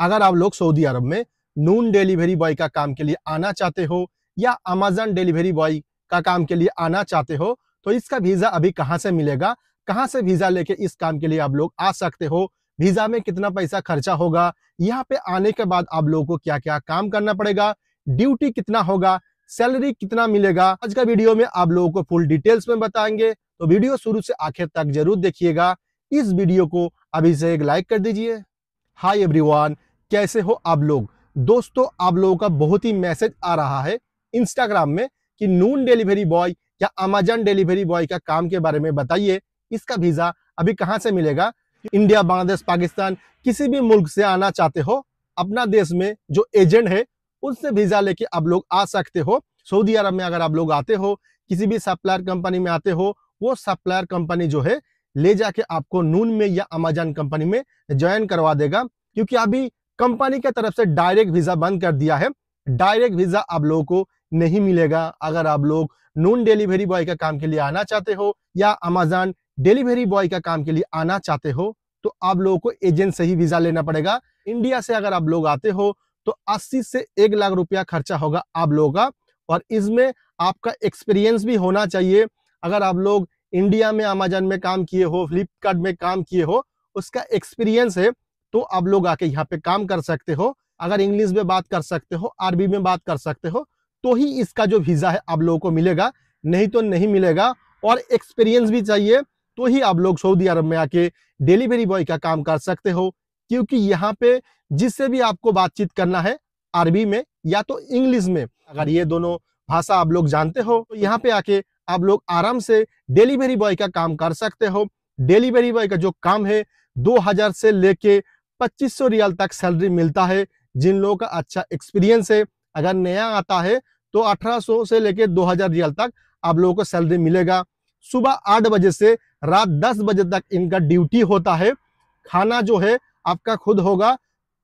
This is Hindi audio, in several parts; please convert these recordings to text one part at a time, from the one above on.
अगर आप लोग सऊदी अरब में नून डिलीवरी बॉय का काम के लिए आना चाहते हो या अमेजन डिलीवरी बॉय का काम के लिए आना चाहते हो तो इसका वीज़ा अभी कहाँ से मिलेगा कहाँ से वीज़ा लेके इस काम के लिए आप लोग आ सकते हो वीज़ा में कितना पैसा खर्चा होगा यहाँ पे आने के बाद आप लोगों को क्या क्या काम करना पड़ेगा ड्यूटी कितना होगा सैलरी कितना मिलेगा आज का वीडियो में आप लोगों को फुल डिटेल्स में बताएंगे तो वीडियो शुरू से आखिर तक जरूर देखिएगा इस वीडियो को अभी से एक लाइक कर दीजिए हाय एवरीवन कैसे हो आप लोग दोस्तों आप लोगों का बहुत ही मैसेज आ रहा है इंस्टाग्राम में कि नून डिलीवरी बॉय या अमेजन डिलीवरी बॉय का काम के बारे में बताइए इसका वीज़ा अभी कहाँ से मिलेगा इंडिया बांग्लादेश पाकिस्तान किसी भी मुल्क से आना चाहते हो अपना देश में जो एजेंट है उससे वीज़ा लेके आप लोग आ सकते हो सऊदी अरब में अगर आप लोग आते हो किसी भी सप्लायर कंपनी में आते हो वो सप्लायर कंपनी जो है ले जाके आपको नून में या अमेजन कंपनी में ज्वाइन करवा देगा क्योंकि अभी कंपनी के तरफ से डायरेक्ट वीजा बंद कर दिया है डायरेक्ट वीजा आप लोगों को नहीं मिलेगा अगर आप लोग नॉन डिलीवरी बॉय का काम के लिए आना चाहते हो या अमेजॉन डिलीवरी बॉय का काम के लिए आना चाहते हो तो आप लोगों को एजेंट से ही वीजा लेना पड़ेगा इंडिया से अगर आप लोग आते हो तो 80 से एक लाख रुपया खर्चा होगा आप लोगों का और इसमें आपका एक्सपीरियंस भी होना चाहिए अगर आप लोग इंडिया में अमेजन में काम किए हो फ्लिपकार्ट में काम किए हो उसका एक्सपीरियंस है तो आप लोग आके यहाँ पे काम कर सकते हो अगर इंग्लिश में बात कर सकते हो अरबी में बात कर सकते हो तो ही इसका जो वीज़ा है आप लोगों को मिलेगा नहीं तो नहीं मिलेगा और एक्सपीरियंस भी चाहिए तो ही आप लोग सऊदी अरब में आके डिलीवरी बॉय का काम कर सकते हो क्योंकि यहाँ पे जिससे भी आपको बातचीत करना है अरबी में या तो इंग्लिश में अगर ये दोनों भाषा आप लोग जानते हो तो यहाँ पे आके आप लोग आराम से डिलीवरी बॉय का काम कर सकते हो डिलीवरी बॉय का जो काम है 2000 से लेके 2500 रियाल तक सैलरी मिलता है जिन लोगों का अच्छा एक्सपीरियंस है अगर नया आता है तो 1800 से लेकर 2000 रियल तक आप लोगों को सैलरी मिलेगा सुबह आठ बजे से रात दस बजे तक इनका ड्यूटी होता है खाना जो है आपका खुद होगा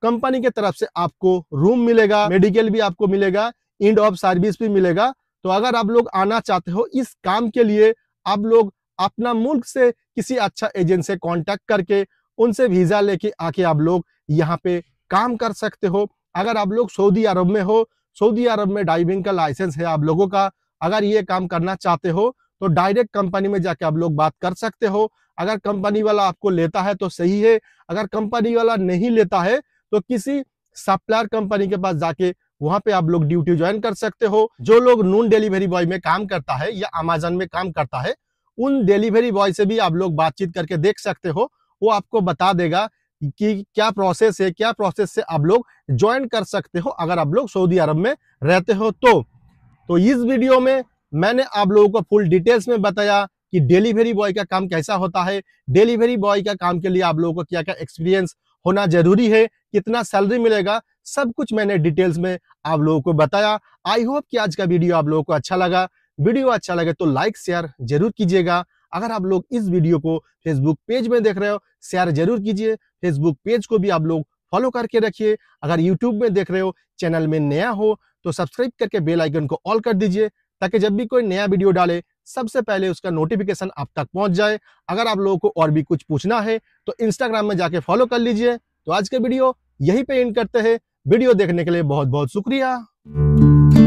कंपनी के तरफ से आपको रूम मिलेगा मेडिकल भी आपको मिलेगा इंड ऑफ सर्विस भी मिलेगा तो अगर आप लोग आना चाहते हो इस काम के लिए आप लोग अपना मुल्क से किसी अच्छा एजेंट से कांटेक्ट करके उनसे वीज़ा लेके आके आप लोग यहाँ पे काम कर सकते हो अगर आप लोग सऊदी अरब में हो सऊदी अरब में डाइविंग का लाइसेंस है आप लोगों का अगर ये काम करना चाहते हो तो डायरेक्ट कंपनी में जाके आप लोग बात कर सकते हो अगर कंपनी वाला आपको लेता है तो सही है अगर कंपनी वाला नहीं लेता है तो किसी सप्लायर कंपनी के पास जाके वहां पे आप लोग ड्यूटी ज्वाइन कर सकते हो जो लोग नून डिलीवरी बॉय में काम करता है या अमेजन में काम करता है उन डिलीवरी बॉय से भी आप लोग बातचीत करके देख सकते हो वो आपको बता देगा कि क्या प्रोसेस है क्या प्रोसेस से आप लोग ज्वाइन कर सकते हो अगर आप लोग सऊदी अरब में रहते हो तो तो इस वीडियो में मैंने आप लोगों को फुल डिटेल्स में बताया कि डिलीवरी बॉय का काम कैसा होता है डिलीवरी बॉय का काम के लिए आप लोगों को क्या क्या एक्सपीरियंस होना जरूरी है कितना सैलरी मिलेगा सब कुछ मैंने डिटेल्स में आप लोगों को बताया आई होप कि आज का वीडियो आप लोगों को अच्छा लगा वीडियो अच्छा लगे तो लाइक शेयर जरूर कीजिएगा अगर आप लोग इस वीडियो को फेसबुक पेज में देख रहे हो शेयर जरूर कीजिए फेसबुक पेज को भी आप लोग फॉलो करके रखिए अगर यूट्यूब में देख रहे हो चैनल में नया हो तो सब्सक्राइब करके बेल आइकन को ऑल कर दीजिए ताकि जब भी कोई नया वीडियो डाले सबसे पहले उसका नोटिफिकेशन आप तक पहुंच जाए अगर आप लोगों को और भी कुछ पूछना है तो इंस्टाग्राम में जाके फॉलो कर लीजिए तो आज के वीडियो यहीं पे एंड करते हैं वीडियो देखने के लिए बहुत बहुत शुक्रिया